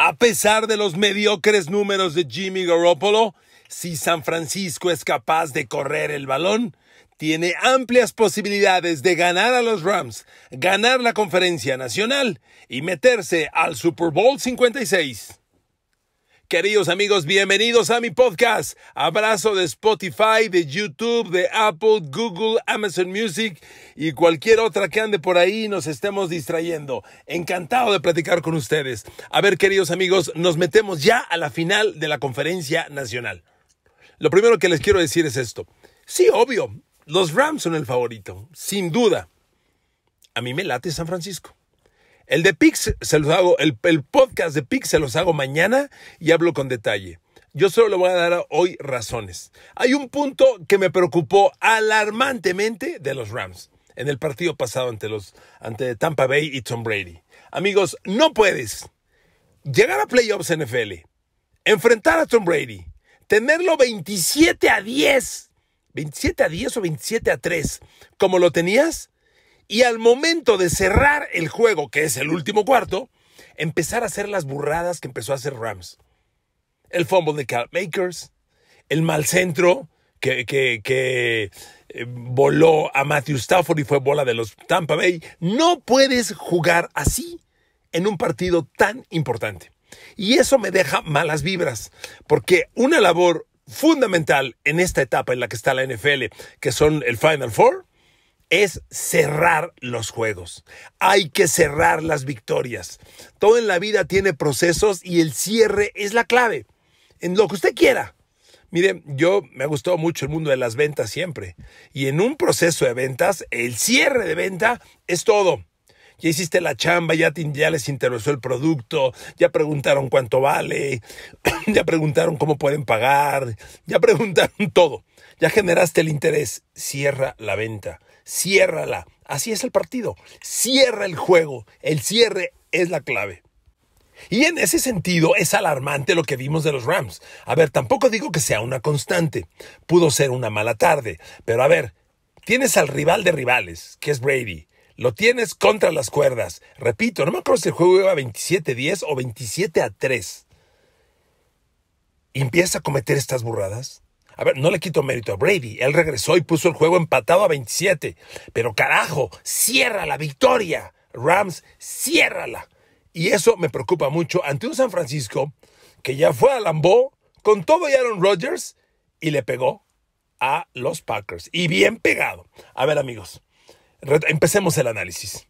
A pesar de los mediocres números de Jimmy Garoppolo, si San Francisco es capaz de correr el balón, tiene amplias posibilidades de ganar a los Rams, ganar la conferencia nacional y meterse al Super Bowl 56. Queridos amigos, bienvenidos a mi podcast. Abrazo de Spotify, de YouTube, de Apple, Google, Amazon Music y cualquier otra que ande por ahí nos estemos distrayendo. Encantado de platicar con ustedes. A ver, queridos amigos, nos metemos ya a la final de la conferencia nacional. Lo primero que les quiero decir es esto. Sí, obvio, los Rams son el favorito, sin duda. A mí me late San Francisco. El de Pix se los hago, el, podcast de Pix se los hago mañana y hablo con detalle. Yo solo le voy a dar hoy razones. Hay un punto que me preocupó alarmantemente de los Rams en el partido pasado ante, los, ante Tampa Bay y Tom Brady. Amigos, no puedes llegar a playoffs NFL, enfrentar a Tom Brady, tenerlo 27 a 10, 27 a 10 o 27 a 3, como lo tenías, y al momento de cerrar el juego, que es el último cuarto, empezar a hacer las burradas que empezó a hacer Rams. El fumble de Cal el mal centro que, que eh, voló a Matthew Stafford y fue bola de los Tampa Bay. No puedes jugar así en un partido tan importante. Y eso me deja malas vibras, porque una labor fundamental en esta etapa en la que está la NFL, que son el Final Four, es cerrar los juegos. Hay que cerrar las victorias. Todo en la vida tiene procesos y el cierre es la clave. En lo que usted quiera. Mire, yo me ha gustado mucho el mundo de las ventas siempre. Y en un proceso de ventas, el cierre de venta es todo. Ya hiciste la chamba, ya, ya les interesó el producto, ya preguntaron cuánto vale, ya preguntaron cómo pueden pagar, ya preguntaron todo. Ya generaste el interés, cierra la venta ciérrala. Así es el partido. Cierra el juego. El cierre es la clave. Y en ese sentido es alarmante lo que vimos de los Rams. A ver, tampoco digo que sea una constante. Pudo ser una mala tarde. Pero a ver, tienes al rival de rivales, que es Brady. Lo tienes contra las cuerdas. Repito, no me acuerdo si el juego iba 27-10 o 27-3. Empieza a cometer estas burradas. A ver, no le quito mérito a Brady. Él regresó y puso el juego empatado a 27. Pero carajo, cierra la victoria. Rams, ciérrala. Y eso me preocupa mucho ante un San Francisco que ya fue a Lambó con todo y Aaron Rodgers y le pegó a los Packers. Y bien pegado. A ver, amigos, empecemos el análisis.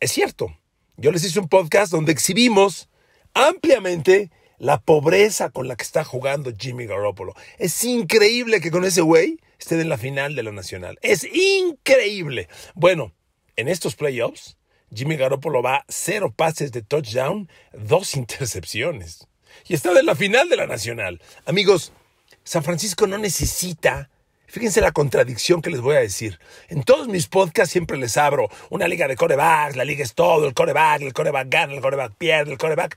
Es cierto, yo les hice un podcast donde exhibimos ampliamente la pobreza con la que está jugando Jimmy Garoppolo. Es increíble que con ese güey esté en la final de la Nacional. Es increíble. Bueno, en estos playoffs, Jimmy Garoppolo va cero pases de touchdown, dos intercepciones. Y está en la final de la Nacional. Amigos, San Francisco no necesita Fíjense la contradicción que les voy a decir. En todos mis podcasts siempre les abro una liga de corebacks, la liga es todo, el coreback, el coreback gana, el coreback pierde, el coreback.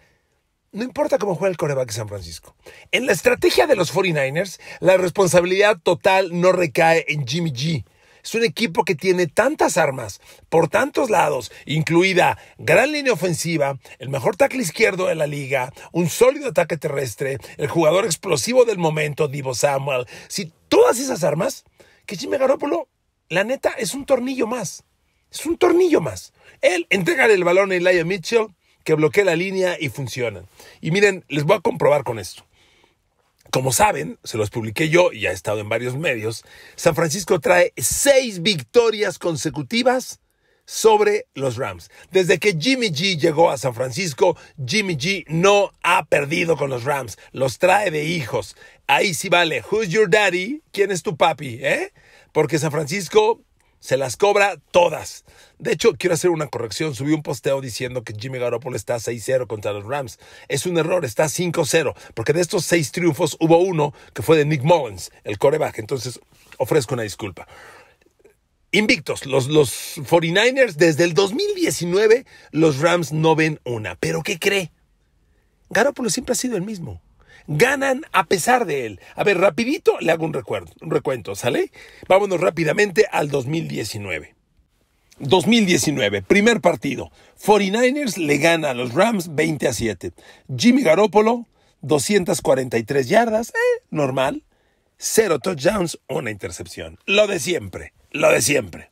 No importa cómo juega el coreback de San Francisco. En la estrategia de los 49ers, la responsabilidad total no recae en Jimmy G. Es un equipo que tiene tantas armas por tantos lados, incluida gran línea ofensiva, el mejor tackle izquierdo de la liga, un sólido ataque terrestre, el jugador explosivo del momento, Divo Samuel. Si todas esas armas, que Jimmy Garoppolo, la neta, es un tornillo más. Es un tornillo más. Él entrega el balón a Elijah Mitchell que bloquee la línea y funcionan. Y miren, les voy a comprobar con esto. Como saben, se los publiqué yo y ha estado en varios medios, San Francisco trae seis victorias consecutivas sobre los Rams. Desde que Jimmy G llegó a San Francisco, Jimmy G no ha perdido con los Rams, los trae de hijos. Ahí sí vale, who's your daddy? ¿Quién es tu papi? ¿Eh? Porque San Francisco se las cobra todas. De hecho, quiero hacer una corrección. Subí un posteo diciendo que Jimmy Garoppolo está 6-0 contra los Rams. Es un error, está 5-0, porque de estos seis triunfos hubo uno que fue de Nick Mullins, el coreback. Entonces, ofrezco una disculpa. Invictos, los, 49ers desde el 2019, los Rams no ven una. ¿Pero qué cree? Garoppolo siempre ha sido el mismo ganan a pesar de él. A ver, rapidito le hago un, un recuento, ¿sale? Vámonos rápidamente al 2019. 2019, primer partido. 49ers le gana a los Rams 20 a 7. Jimmy Garoppolo, 243 yardas, eh, normal. Cero touchdowns, una intercepción. Lo de siempre, lo de siempre.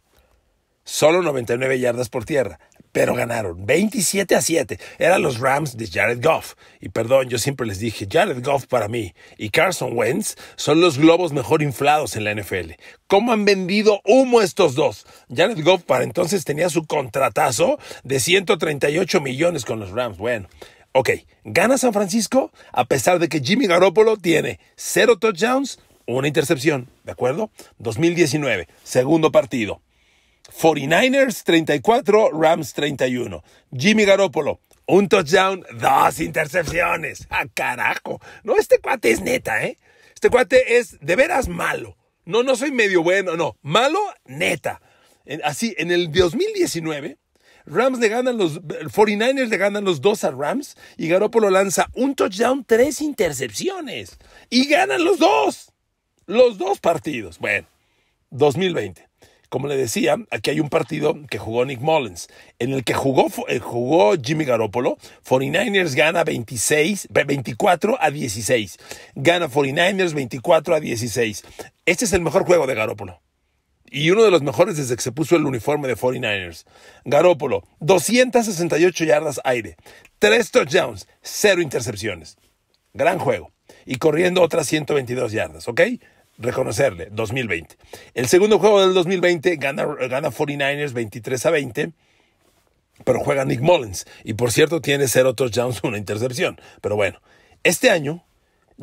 Solo 99 yardas por tierra pero ganaron 27 a 7. Eran los Rams de Jared Goff. Y perdón, yo siempre les dije, Jared Goff para mí y Carson Wentz son los globos mejor inflados en la NFL. ¿Cómo han vendido humo estos dos? Jared Goff para entonces tenía su contratazo de 138 millones con los Rams. Bueno, ok, gana San Francisco a pesar de que Jimmy Garoppolo tiene cero touchdowns, una intercepción, ¿de acuerdo? 2019, segundo partido. 49ers 34, Rams 31. Jimmy Garoppolo, un touchdown, dos intercepciones. A ah, carajo! No, este cuate es neta, ¿eh? Este cuate es de veras malo. No, no soy medio bueno, no. Malo, neta. así, en el 2019, Rams le ganan los 49ers le ganan los dos a Rams y Garoppolo lanza un touchdown, tres intercepciones y ganan los dos. Los dos partidos. Bueno, 2020. Como le decía, aquí hay un partido que jugó Nick Mullins. En el que jugó, eh, jugó Jimmy Garoppolo, 49ers gana 26, 24 a 16. Gana 49ers 24 a 16. Este es el mejor juego de Garoppolo y uno de los mejores desde que se puso el uniforme de 49ers. Garoppolo 268 yardas aire, 3 touchdowns, 0 intercepciones. Gran juego. Y corriendo otras 122 yardas, ¿ok? reconocerle, 2020. El segundo juego del 2020 gana, gana 49ers 23 a 20 pero juega Nick Mullins. Y por cierto, tiene cero touchdowns, una intercepción. Pero bueno, este año,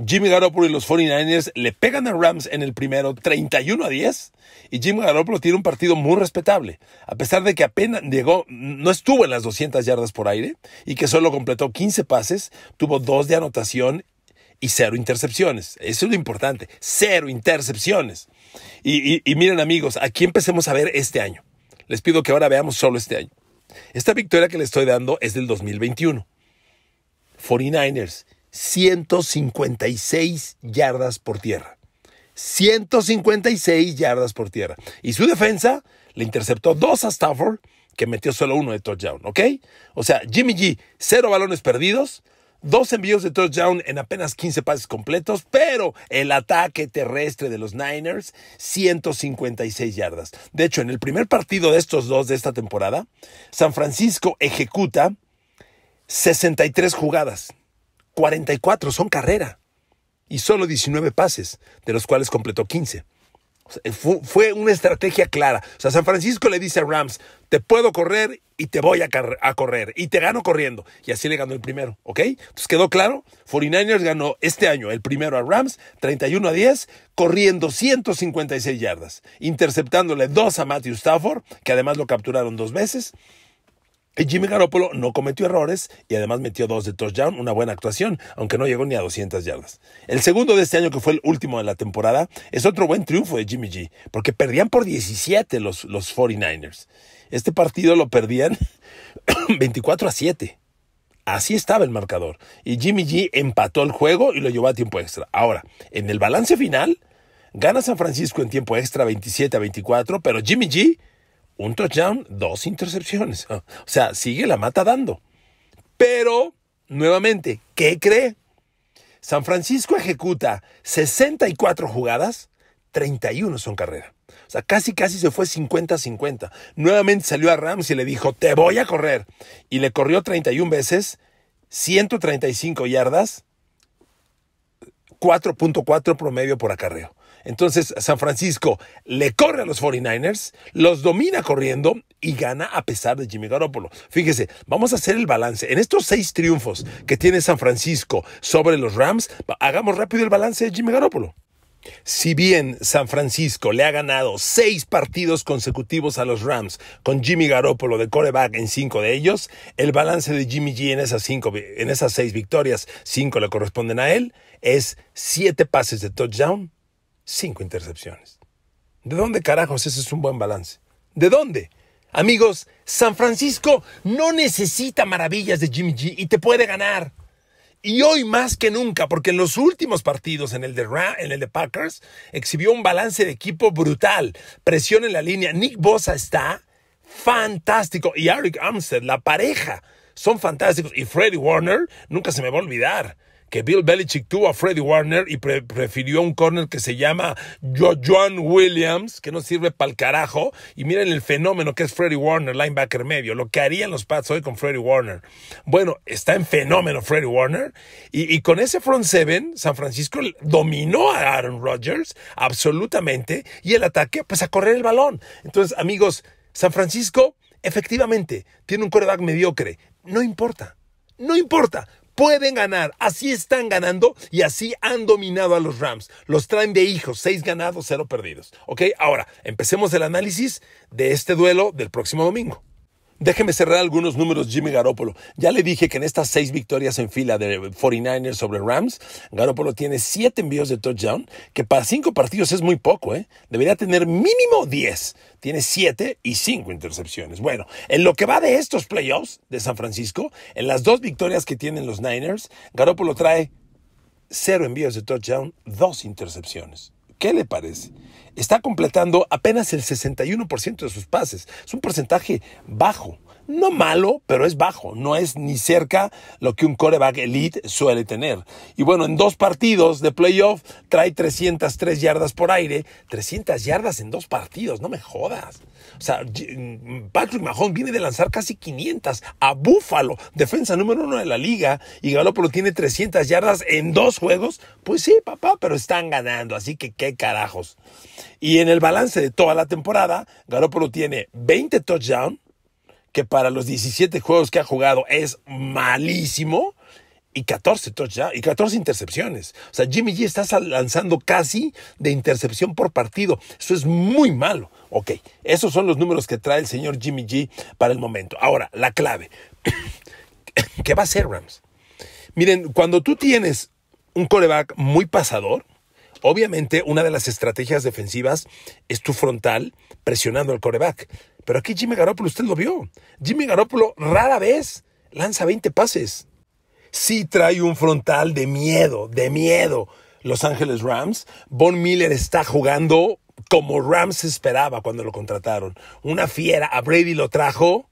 Jimmy Garoppolo y los 49ers le pegan a Rams en el primero 31 a 10. Y Jimmy Garoppolo tiene un partido muy respetable. A pesar de que apenas llegó, no estuvo en las 200 yardas por aire y que solo completó 15 pases, tuvo dos de anotación y cero intercepciones. Eso es lo importante, cero intercepciones. Y, miren amigos, aquí empecemos a ver este año. Les pido que ahora veamos solo este año. Esta victoria que le estoy dando es del 2021. 49ers, 156 yardas por tierra. 156 yardas por tierra. Y su defensa le interceptó dos a Stafford, que metió solo uno de touchdown, ¿ok? O sea, Jimmy G, cero balones perdidos, Dos envíos de touchdown en apenas 15 pases completos, pero el ataque terrestre de los Niners, 156 yardas. De hecho, en el primer partido de estos dos de esta temporada, San Francisco ejecuta 63 jugadas, 44 son carrera y solo 19 pases, de los cuales completó 15. Eh, fue, una estrategia clara. O sea, San Francisco le dice a Rams, te puedo correr y te voy a, a, correr y te gano corriendo. Y así le ganó el primero, ¿ok? Entonces quedó claro, 49ers ganó este año el primero a Rams, 31 a 10, corriendo 156 yardas, interceptándole dos a Matthew Stafford, que además lo capturaron dos veces. Eh, Jimmy Garoppolo no cometió errores y además metió dos de touchdown, una buena actuación, aunque no llegó ni a 200 yardas. El segundo de este año, que fue el último de la temporada, es otro buen triunfo de Jimmy G, porque perdían por 17 los, los 49ers. Este partido lo perdían 24 a 7. Así estaba el marcador. Y Jimmy G empató el juego y lo llevó a tiempo extra. Ahora, en el balance final, gana San Francisco en tiempo extra 27 a 24, pero Jimmy G un touchdown, dos intercepciones. Ah, o sea, sigue la mata dando. Pero, nuevamente, ¿qué cree? San Francisco ejecuta 64 jugadas, 31 son carrera. O sea, casi casi se fue 50-50. Nuevamente salió a Rams y le dijo, te voy a correr. Y le corrió 31 veces, 135 yardas, 4.4 promedio por acarreo. Entonces San Francisco le corre a los 49ers, los domina corriendo y gana a pesar de Jimmy Garoppolo. Fíjese, vamos a hacer el balance. En estos seis triunfos que tiene San Francisco sobre los Rams, hagamos rápido el balance de Jimmy Garoppolo. Si bien San Francisco le ha ganado seis partidos consecutivos a los Rams con Jimmy Garoppolo de coreback en cinco de ellos, el balance de Jimmy G en esas, en esas seis victorias, cinco le corresponden a él, es siete pases de touchdown, cinco intercepciones. ¿De dónde carajos ese es un buen balance? ¿De dónde? Amigos, San Francisco no necesita maravillas de Jimmy G y te puede ganar. Y hoy más que nunca, porque en los últimos partidos, en el, de Ra, en el de Packers, exhibió un balance de equipo brutal. Presión en la línea. Nick Bosa está fantástico. Y Eric Armstead, la pareja, son fantásticos. Y Freddie Warner, nunca se me va a olvidar que Bill Belichick tuvo a Freddy Warner y prefirió un corner que se llama John Williams, que no sirve para el carajo. Y miren el fenómeno que es Freddy Warner, linebacker medio, lo que harían los Pats hoy con Freddy Warner. Bueno, está en fenómeno Freddy Warner. Y, y con ese front seven, San Francisco dominó a Aaron Rodgers absolutamente. Y el ataque, pues a correr el balón. Entonces, amigos, San Francisco efectivamente tiene un coreback mediocre. No importa. No importa pueden ganar. Así están ganando y así han dominado a los Rams. Los traen de hijos, seis ganados, cero perdidos. Ok, ahora empecemos el análisis de este duelo del próximo domingo. Déjeme cerrar algunos números, Jimmy Garoppolo. Ya le dije que en estas seis victorias en fila de 49ers sobre Rams, Garoppolo tiene siete envíos de touchdown, que para cinco partidos es muy poco, ¿eh? Debería tener mínimo diez. Tiene siete y cinco intercepciones. Bueno, en lo que va de estos playoffs de San Francisco, en las dos victorias que tienen los Niners, Garoppolo trae cero envíos de touchdown, dos intercepciones. ¿Qué le parece? Está completando apenas el 61% de sus pases. Es un porcentaje bajo no malo, pero es bajo, no es ni cerca lo que un coreback elite suele tener. Y bueno, en dos partidos de playoff trae 303 yardas por aire, 300 yardas en dos partidos, no me jodas. O sea, mm, Patrick Mahomes viene de lanzar casi 500 a Búfalo, defensa número uno de la liga, y Galopolo tiene 300 yardas en dos juegos. Pues sí, papá, pero están ganando, así que qué carajos. Y en el balance de toda la temporada, Garoppolo tiene 20 touchdowns, que para los 17 juegos que ha jugado es malísimo y 14 touchdowns y 14 intercepciones. O sea, Jimmy G está lanzando casi de intercepción por partido. Eso es muy malo. Ok, esos son los números que trae el señor Jimmy G para el momento. Ahora, la clave. ¿Qué va a hacer Rams? Miren, cuando tú tienes un coreback muy pasador, obviamente una de las estrategias defensivas es tu frontal presionando al coreback. Pero aquí Jimmy Garoppolo, usted lo vio. Jimmy Garoppolo rara vez lanza 20 pases. Sí trae un frontal de miedo, de miedo. Los Ángeles Rams, Von Miller está jugando como Rams esperaba cuando lo contrataron. Una fiera, a Brady lo trajo,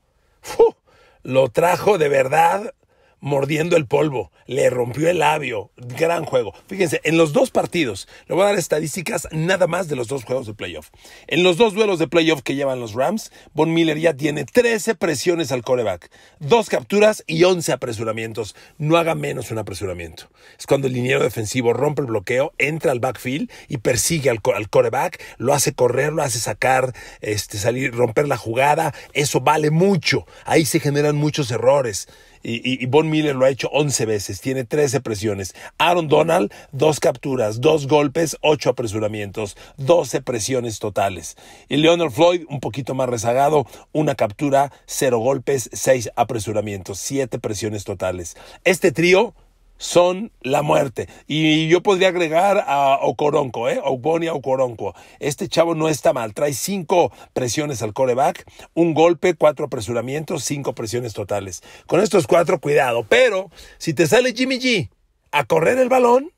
lo trajo de verdad mordiendo el polvo, le rompió el labio, gran juego. Fíjense, en los dos partidos, le voy a dar estadísticas nada más de los dos juegos de playoff. En los dos duelos de playoff que llevan los Rams, Von Miller ya tiene 13 presiones al coreback, dos capturas y 11 apresuramientos. No haga menos un apresuramiento. Es cuando el liniero defensivo rompe el bloqueo, entra al backfield y persigue al, coreback, lo hace correr, lo hace sacar, este, salir, romper la jugada. Eso vale mucho. Ahí se generan muchos errores y, y, Von Miller lo ha hecho 11 veces, tiene 13 presiones. Aaron Donald, dos capturas, dos golpes, ocho apresuramientos, 12 presiones totales. Y Leonard Floyd, un poquito más rezagado, una captura, cero golpes, seis apresuramientos, siete presiones totales. Este trío son la muerte. Y yo podría agregar a Ocoronco, ¿eh? O Okoronko. Ocoronco. Este chavo no está mal. Trae cinco presiones al coreback, un golpe, cuatro apresuramientos, cinco presiones totales. Con estos cuatro, cuidado. Pero si te sale Jimmy G a correr el balón,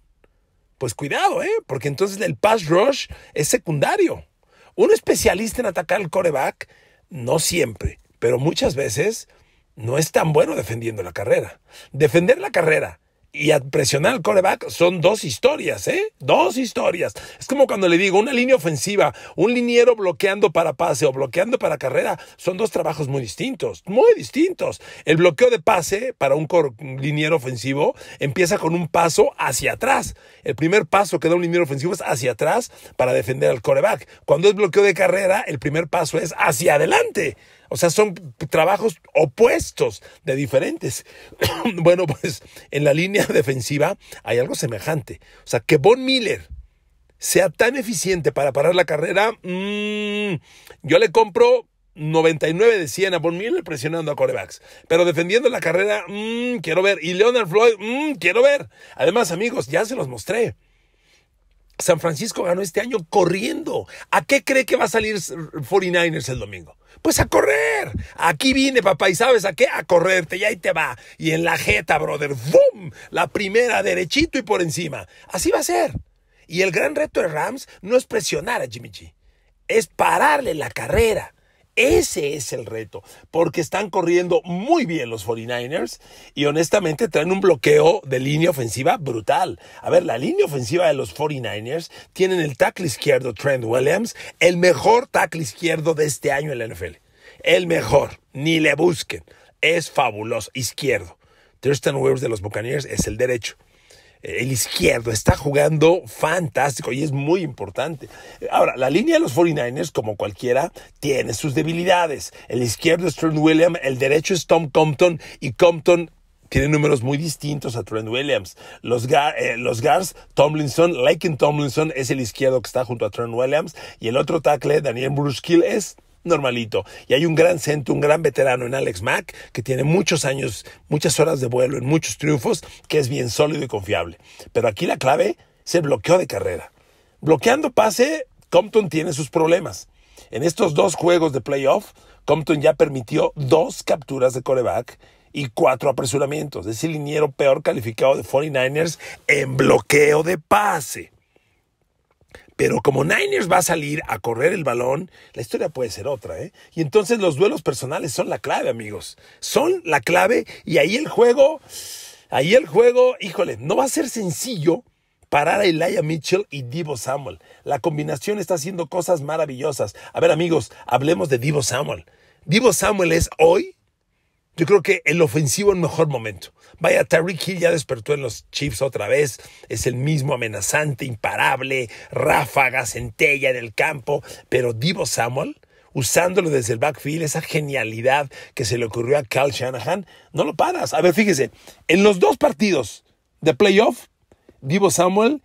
pues cuidado, ¿eh? Porque entonces el pass rush es secundario. Un especialista en atacar el coreback, no siempre, pero muchas veces no es tan bueno defendiendo la carrera. Defender la carrera y presionar al coreback son dos historias, ¿eh? Dos historias. Es como cuando le digo, una línea ofensiva, un liniero bloqueando para pase o bloqueando para carrera, son dos trabajos muy distintos, muy distintos. El bloqueo de pase para un liniero ofensivo empieza con un paso hacia atrás. El primer paso que da un liniero ofensivo es hacia atrás para defender al coreback. Cuando es bloqueo de carrera, el primer paso es hacia adelante o sea, son trabajos opuestos de diferentes. bueno, pues en la línea defensiva hay algo semejante. O sea, que Von Miller sea tan eficiente para parar la carrera, mm, yo le compro 99 de 100 a Von Miller presionando a corebacks. Pero defendiendo la carrera, mm, quiero ver. Y Leonard Floyd, mm, quiero ver. Además, amigos, ya se los mostré. San Francisco ganó este año corriendo. ¿A qué cree que va a salir 49ers el domingo? Pues a correr. Aquí vine, papá, y sabes a qué? A correrte, y ahí te va. Y en la jeta, brother, ¡boom! La primera derechito y por encima. Así va a ser. Y el gran reto de Rams no es presionar a Jimmy G, es pararle la carrera. Ese es el reto, porque están corriendo muy bien los 49ers y honestamente traen un bloqueo de línea ofensiva brutal. A ver, la línea ofensiva de los 49ers tienen el tackle izquierdo Trent Williams, el mejor tackle izquierdo de este año en la NFL. El mejor, ni le busquen. Es fabuloso, izquierdo. Tristan Weaver de los Buccaneers es el derecho el izquierdo, está jugando fantástico y es muy importante. Ahora, la línea de los 49ers, como cualquiera, tiene sus debilidades. El izquierdo es Trent Williams, el derecho es Tom Compton y Compton tiene números muy distintos a Trent Williams. Los, eh, los Gars, Tomlinson, Lakin Tomlinson es el izquierdo que está junto a Trent Williams y el otro tackle, Daniel Bruskill, es normalito. Y hay un gran centro, un gran veterano en Alex Mack, que tiene muchos años, muchas horas de vuelo, en muchos triunfos, que es bien sólido y confiable. Pero aquí la clave es el bloqueo de carrera. Bloqueando pase, Compton tiene sus problemas. En estos dos juegos de playoff, Compton ya permitió dos capturas de coreback y cuatro apresuramientos. Es el liniero peor calificado de 49ers en bloqueo de pase. Pero como Niners va a salir a correr el balón, la historia puede ser otra, ¿eh? Y entonces los duelos personales son la clave, amigos. Son la clave y ahí el juego, ahí el juego, híjole, no va a ser sencillo parar a Elijah Mitchell y Divo Samuel. La combinación está haciendo cosas maravillosas. A ver, amigos, hablemos de Divo Samuel. Divo Samuel es hoy yo creo que el ofensivo en mejor momento. Vaya, Tyreek Hill ya despertó en los Chiefs otra vez. Es el mismo amenazante, imparable, ráfaga, centella en el campo. Pero Divo Samuel, usándolo desde el backfield, esa genialidad que se le ocurrió a Cal Shanahan, no lo paras. A ver, fíjese, en los dos partidos de playoff, Divo Samuel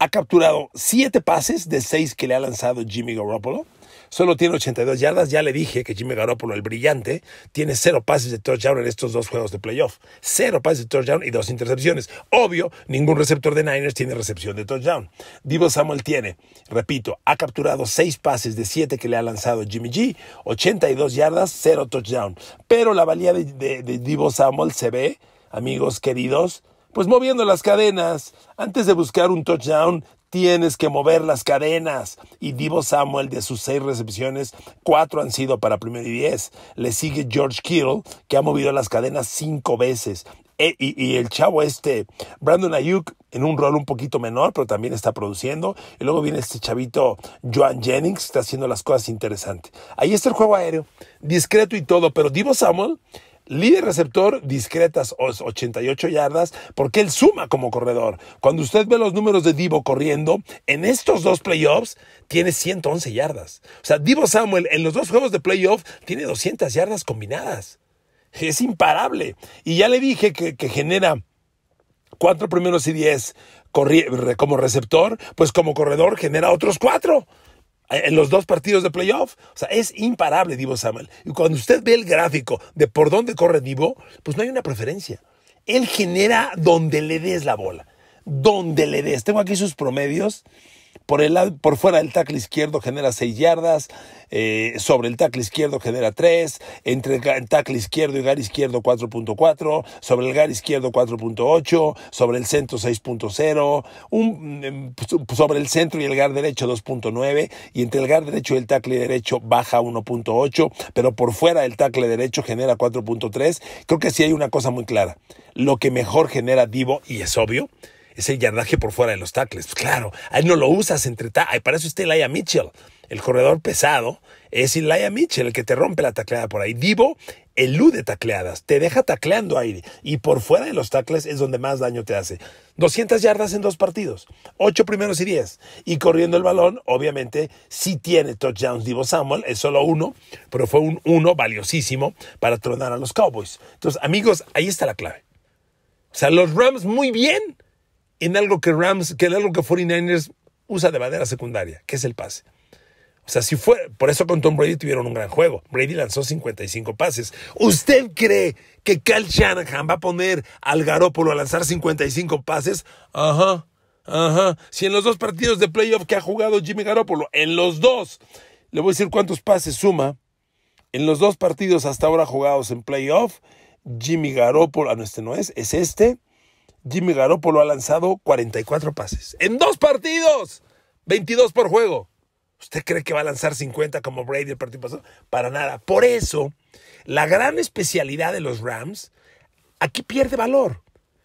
ha capturado siete pases de seis que le ha lanzado Jimmy Garoppolo Solo tiene 82 yardas. Ya le dije que Jimmy Garoppolo, el brillante, tiene cero pases de touchdown en estos dos juegos de playoff. Cero pases de touchdown y dos intercepciones. Obvio, ningún receptor de Niners tiene recepción de touchdown. Divo Samuel tiene, repito, ha capturado seis pases de siete que le ha lanzado Jimmy G, 82 yardas, cero touchdown. Pero la valía de, de, Divo Samuel se ve, amigos queridos, pues moviendo las cadenas. Antes de buscar un touchdown, Tienes que mover las cadenas. Y Divo Samuel, de sus seis recepciones, cuatro han sido para primero y diez. Le sigue George Kittle, que ha movido las cadenas cinco veces. E, y, y, el chavo este, Brandon Ayuk, en un rol un poquito menor, pero también está produciendo. Y luego viene este chavito, Joan Jennings, está haciendo las cosas interesantes. Ahí está el juego aéreo, discreto y todo, pero Divo Samuel líder receptor, discretas 88 yardas, porque él suma como corredor. Cuando usted ve los números de Divo corriendo, en estos dos playoffs tiene 111 yardas. O sea, Divo Samuel en los dos juegos de playoff tiene 200 yardas combinadas. Es imparable. Y ya le dije que, que genera cuatro primeros y diez como receptor, pues como corredor genera otros cuatro. Eh, en los dos partidos de playoff. O sea, es imparable Divo Samuel. Y cuando usted ve el gráfico de por dónde corre Divo, pues no hay una preferencia. Él genera donde le des la bola. Donde le des. Tengo aquí sus promedios por, el, por fuera del tackle izquierdo genera 6 yardas, eh, sobre el tackle izquierdo genera 3, entre el tackle izquierdo y el gar izquierdo 4.4, sobre el gar izquierdo 4.8, sobre el centro 6.0, mm, mm, sobre el centro y el gar derecho 2.9, y entre el gar derecho y el tackle derecho baja 1.8, pero por fuera el tackle derecho genera 4.3. Creo que sí hay una cosa muy clara. Lo que mejor genera Divo, y es obvio, es el yardaje por fuera de los tackles. Pues claro, ahí no lo usas entre ahí Para eso está Elijah Mitchell. El corredor pesado es Elijah Mitchell el que te rompe la tacleada por ahí. Divo elude tacleadas, te deja tacleando aire. Y por fuera de los tackles es donde más daño te hace. 200 yardas en dos partidos, 8 primeros y 10. Y corriendo el balón, obviamente, sí tiene touchdowns Divo Samuel, es solo uno, pero fue un uno valiosísimo para tronar a los Cowboys. Entonces, amigos, ahí está la clave. O sea, los Rams muy bien en algo que Rams, que en algo que 49ers usa de manera secundaria, que es el pase. O sea, si fue, por eso con Tom Brady tuvieron un gran juego. Brady lanzó 55 pases. ¿Usted cree que Cal Shanahan va a poner al Garópolo a lanzar 55 pases? Ajá, ajá. Si en los dos partidos de playoff que ha jugado Jimmy Garópolo, en los dos, le voy a decir cuántos pases suma. En los dos partidos hasta ahora jugados en playoff, Jimmy Garoppolo, ah, no, este no es, es este. Jimmy Garoppolo ha lanzado 44 pases. En dos partidos, 22 por juego. ¿Usted cree que va a lanzar 50 como Brady el partido pasado? Para nada. Por eso, la gran especialidad de los Rams aquí pierde valor.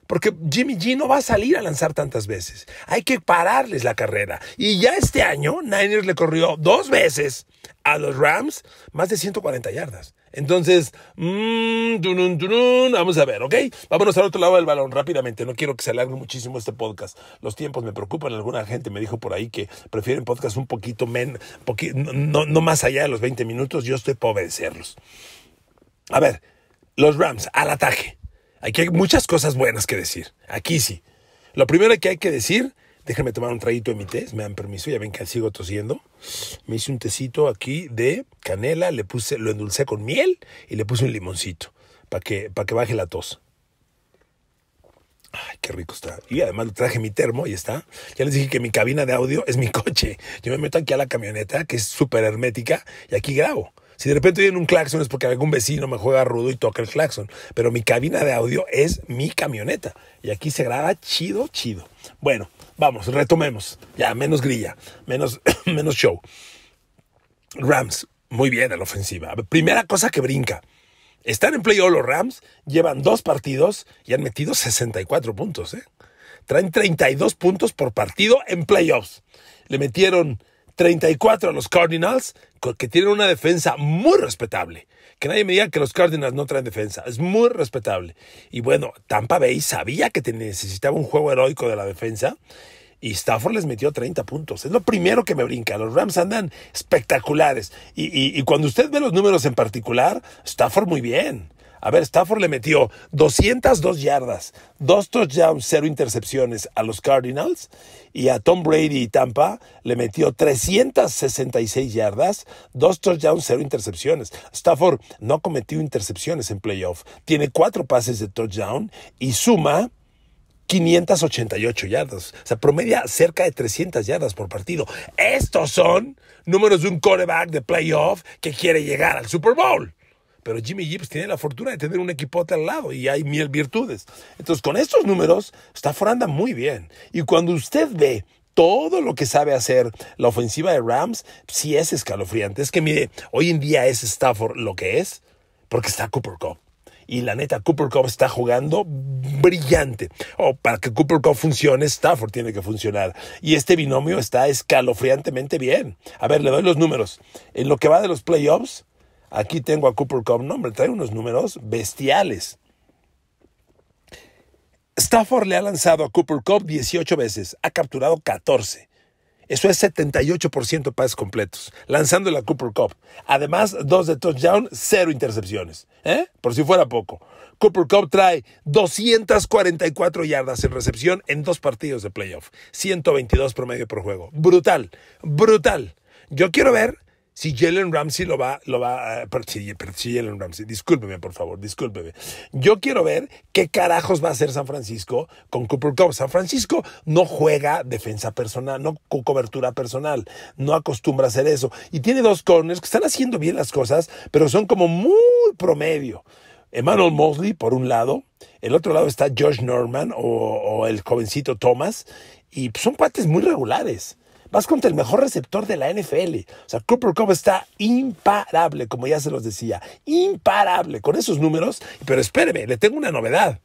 Porque Jimmy G no va a salir a lanzar tantas veces. Hay que pararles la carrera. Y ya este año, Niners le corrió dos veces a los Rams más de 140 yardas. Entonces, mm, vamos a ver, ¿ok? Vámonos al otro lado del balón rápidamente. No quiero que se alargue muchísimo este podcast. Los tiempos me preocupan. Alguna gente me dijo por ahí que prefieren podcast un poquito menos, no, más allá de los 20 minutos. Yo estoy para vencerlos. A ver, los Rams al ataque. Aquí hay muchas cosas buenas que decir. Aquí sí. Lo primero que hay que decir, déjenme tomar un traguito de mi té, me dan permiso, ya ven que sigo tosiendo. Me hice un tecito aquí de canela, le puse, lo endulcé con miel y le puse un limoncito para que, para que baje la tos. Ay, qué rico está. Y además traje mi termo, y está. Ya les dije que mi cabina de audio es mi coche. Yo me meto aquí a la camioneta, que es súper hermética, y aquí grabo. Si de repente viene un claxon es porque algún vecino me juega rudo y toca el claxon. Pero mi cabina de audio es mi camioneta. Y aquí se graba chido, chido. Bueno, vamos, retomemos. Ya, menos grilla, menos, menos show. Rams, muy bien a la ofensiva. Primera cosa que brinca. Están en playoff los Rams, llevan dos partidos y han metido 64 puntos. ¿eh? Traen 32 puntos por partido en playoffs. Le metieron 34 a los Cardinals, que tienen una defensa muy respetable. Que nadie me diga que los Cardinals no traen defensa. Es muy respetable. Y bueno, Tampa Bay sabía que necesitaba un juego heroico de la defensa. Y Stafford les metió 30 puntos. Es lo primero que me brinca. Los Rams andan espectaculares. Y, y cuando usted ve los números en particular, Stafford muy bien. A ver, Stafford le metió 202 yardas, dos touchdowns, cero intercepciones a los Cardinals y a Tom Brady y Tampa le metió 366 yardas, dos touchdowns, cero intercepciones. Stafford no cometió intercepciones en playoff, tiene cuatro pases de touchdown y suma 588 yardas. O sea, promedia cerca de 300 yardas por partido. Estos son números de un quarterback de playoff que quiere llegar al Super Bowl. Pero Jimmy Gibbs pues, tiene la fortuna de tener un equipote al lado y hay mil virtudes. Entonces, con estos números, Stafford anda muy bien. Y cuando usted ve todo lo que sabe hacer la ofensiva de Rams, sí es escalofriante. Es que mire, hoy en día es Stafford lo que es, porque está Cooper Cup. Y la neta, Cooper Cup está jugando brillante. O oh, para que Cooper Cup funcione, Stafford tiene que funcionar. Y este binomio está escalofriantemente bien. A ver, le doy los números. En lo que va de los playoffs, Aquí tengo a Cooper Cup, no, hombre, trae unos números bestiales. Stafford le ha lanzado a Cooper Cup 18 veces, ha capturado 14. Eso es 78% pases completos, lanzando a Cooper Cup. Además, dos de touchdown, cero intercepciones. ¿eh? Por si fuera poco. Cooper Cup trae 244 yardas en recepción en dos partidos de playoff. 122 promedio por juego. Brutal, brutal. Yo quiero ver si Jalen Ramsey lo va, lo va a... Eh, si, Jalen Ramsey, discúlpeme por favor, discúlpeme. Yo quiero ver qué carajos va a hacer San Francisco con Cooper Cup. San Francisco no juega defensa personal, no cobertura personal, no acostumbra a hacer eso. Y tiene dos corners que están haciendo bien las cosas, pero son como muy promedio. Emmanuel Mosley, por un lado, el otro lado está Josh Norman o, el jovencito Thomas, y son partes muy regulares. Vas contra el mejor receptor de la NFL. O sea, Cooper Cup está imparable, como ya se los decía. Imparable con esos números. Pero espéreme, le tengo una novedad.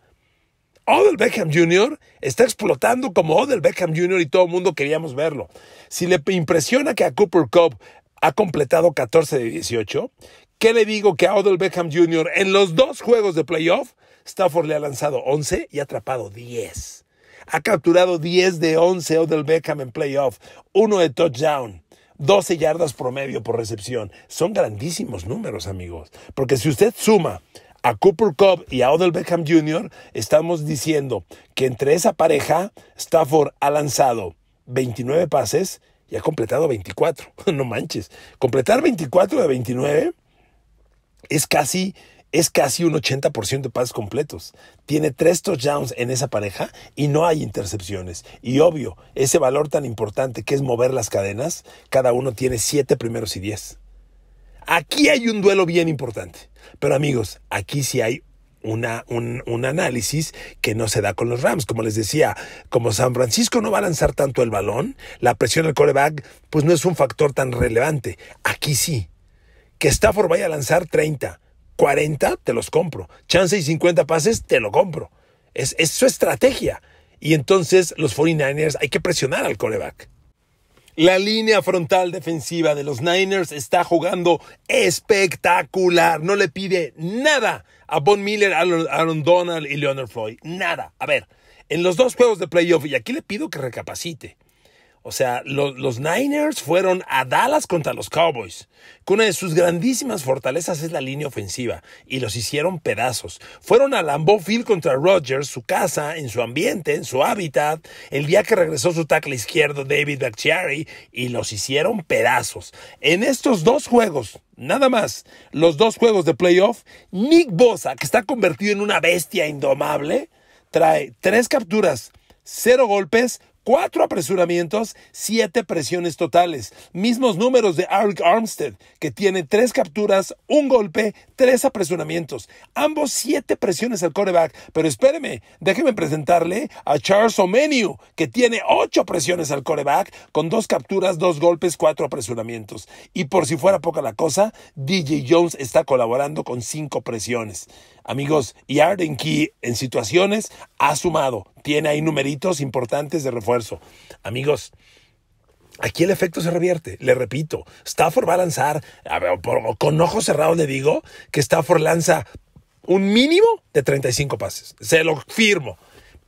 Odell Beckham Jr. está explotando como Odell Beckham Jr. y todo el mundo queríamos verlo. Si le impresiona que a Cooper Cup ha completado 14 de 18, ¿qué le digo que a Odell Beckham Jr. en los dos juegos de playoff, Stafford le ha lanzado 11 y ha atrapado 10? Ha capturado 10 de 11 Odell Beckham en playoff, uno de touchdown. 12 yardas promedio por recepción. Son grandísimos números, amigos. Porque si usted suma a Cooper Cobb y a Odell Beckham Jr., estamos diciendo que entre esa pareja, Stafford ha lanzado 29 pases y ha completado 24. No manches. Completar 24 de 29 es casi es casi un 80% de pases completos. Tiene tres touchdowns en esa pareja y no hay intercepciones. Y obvio, ese valor tan importante que es mover las cadenas, cada uno tiene siete primeros y diez. Aquí hay un duelo bien importante. Pero amigos, aquí sí hay una, un, un, análisis que no se da con los Rams. Como les decía, como San Francisco no va a lanzar tanto el balón, la presión del coreback pues no es un factor tan relevante. Aquí sí. Que Stafford vaya a lanzar 30 40, te los compro. Chance y 50 pases, te lo compro. Es, su estrategia. Y entonces los 49ers hay que presionar al coreback. La línea frontal defensiva de los Niners está jugando espectacular. No le pide nada a Von Miller, Aaron Donald y Leonard Floyd. Nada. A ver, en los dos juegos de playoff, y aquí le pido que recapacite. O sea, los Niners fueron a Dallas contra los Cowboys, que una de sus grandísimas fortalezas es la línea ofensiva, y los hicieron pedazos. Fueron a Lambeau Field contra Rodgers, su casa, en su ambiente, en su hábitat, el día que regresó su tackle izquierdo David Bakhtiari, y los hicieron pedazos. En estos dos juegos, nada más, los dos juegos de playoff, Nick Bosa, que está convertido en una bestia indomable, trae tres capturas, cero golpes, cuatro apresuramientos, siete presiones totales. Mismos números de Eric Armstead, que tiene tres capturas, un golpe, tres apresuramientos. Ambos siete presiones al coreback. Pero espéreme, déjeme presentarle a Charles Omeniu, que tiene ocho presiones al coreback, con dos capturas, dos golpes, cuatro apresuramientos. Y por si fuera poca la cosa, DJ Jones está colaborando con cinco presiones. Amigos, y Arden Key en situaciones ha sumado. Tiene ahí numeritos importantes de refuerzo. Amigos, Aquí el efecto se revierte, le repito, Stafford va a lanzar, con ojos cerrados le digo, que Stafford lanza un mínimo de 35 pases, se lo firmo.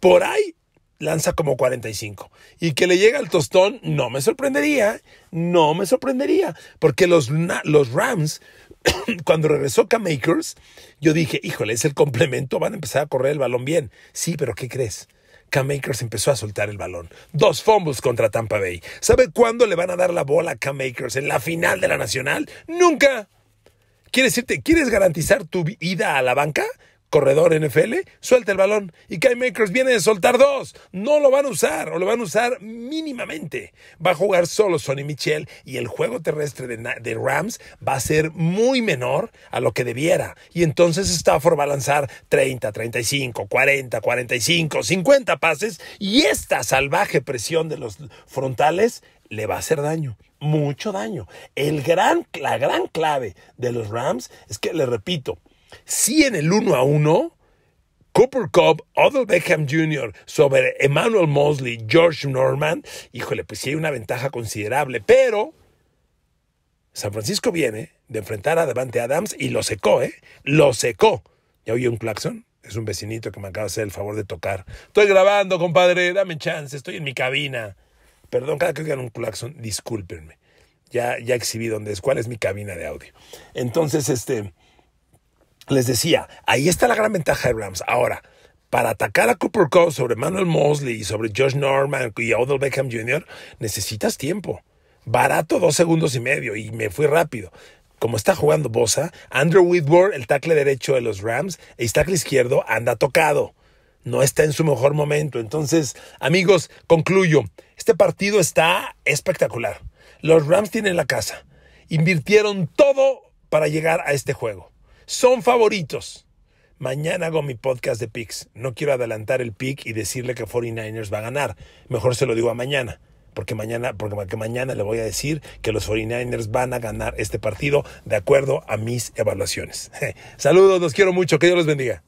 Por ahí lanza como 45. Y que le llega el tostón, no me sorprendería, no me sorprendería, porque los, los Rams, cuando regresó K-Makers, yo dije, híjole, es el complemento, van a empezar a correr el balón bien. Sí, pero ¿qué crees? K-Makers empezó a soltar el balón. Dos fumbles contra Tampa Bay. ¿Sabe cuándo le van a dar la bola a K-Makers? ¿En la final de la Nacional? ¡Nunca! ¿Quieres irte? ¿Quieres garantizar tu vida a la banca? corredor NFL, suelta el balón y Kai Makers viene de soltar dos. No lo van a usar o lo van a usar mínimamente. Va a jugar solo Sonny Michel y el juego terrestre de, Rams va a ser muy menor a lo que debiera. Y entonces Stafford va a lanzar 30, 35, 40, 45, 50 pases y esta salvaje presión de los frontales le va a hacer daño, mucho daño. El gran, la gran clave de los Rams es que, le repito, sí en el 1 a 1, Cooper Cobb, Odell Beckham Jr. sobre Emmanuel Mosley, George Norman, híjole, pues sí hay una ventaja considerable, pero San Francisco viene de enfrentar a Devante Adams y lo secó, ¿eh? Lo secó. ¿Ya oí un claxon? Es un vecinito que me acaba de hacer el favor de tocar. Estoy grabando, compadre, dame chance, estoy en mi cabina. Perdón, cada que oigan un claxon, discúlpenme. Ya, ya exhibí dónde es, cuál es mi cabina de audio. Entonces, este, les decía, ahí está la gran ventaja de Rams. Ahora, para atacar a Cooper Cup sobre Manuel Mosley y sobre Josh Norman y Odell Beckham Jr., necesitas tiempo. Barato dos segundos y medio y me fui rápido. Como está jugando Bosa, Andrew Whitworth, el tackle derecho de los Rams, el tackle izquierdo anda tocado. No está en su mejor momento. Entonces, amigos, concluyo. Este partido está espectacular. Los Rams tienen la casa. Invirtieron todo para llegar a este juego son favoritos. Mañana hago mi podcast de picks. No quiero adelantar el pick y decirle que 49ers va a ganar. Mejor se lo digo a mañana. Porque mañana, porque mañana le voy a decir que los 49ers van a ganar este partido de acuerdo a mis evaluaciones. Saludos, los quiero mucho, que Dios los bendiga.